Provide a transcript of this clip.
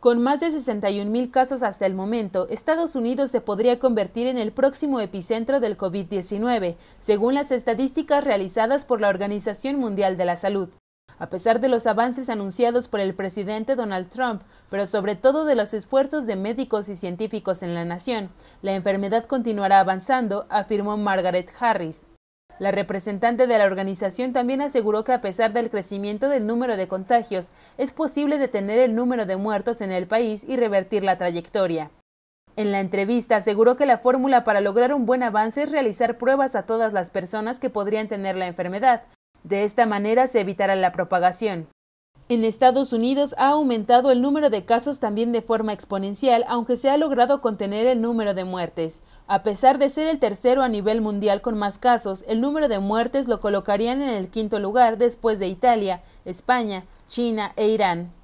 Con más de 61.000 mil casos hasta el momento, Estados Unidos se podría convertir en el próximo epicentro del COVID-19, según las estadísticas realizadas por la Organización Mundial de la Salud. A pesar de los avances anunciados por el presidente Donald Trump, pero sobre todo de los esfuerzos de médicos y científicos en la nación, la enfermedad continuará avanzando, afirmó Margaret Harris. La representante de la organización también aseguró que a pesar del crecimiento del número de contagios, es posible detener el número de muertos en el país y revertir la trayectoria. En la entrevista aseguró que la fórmula para lograr un buen avance es realizar pruebas a todas las personas que podrían tener la enfermedad. De esta manera se evitará la propagación. En Estados Unidos ha aumentado el número de casos también de forma exponencial, aunque se ha logrado contener el número de muertes. A pesar de ser el tercero a nivel mundial con más casos, el número de muertes lo colocarían en el quinto lugar después de Italia, España, China e Irán.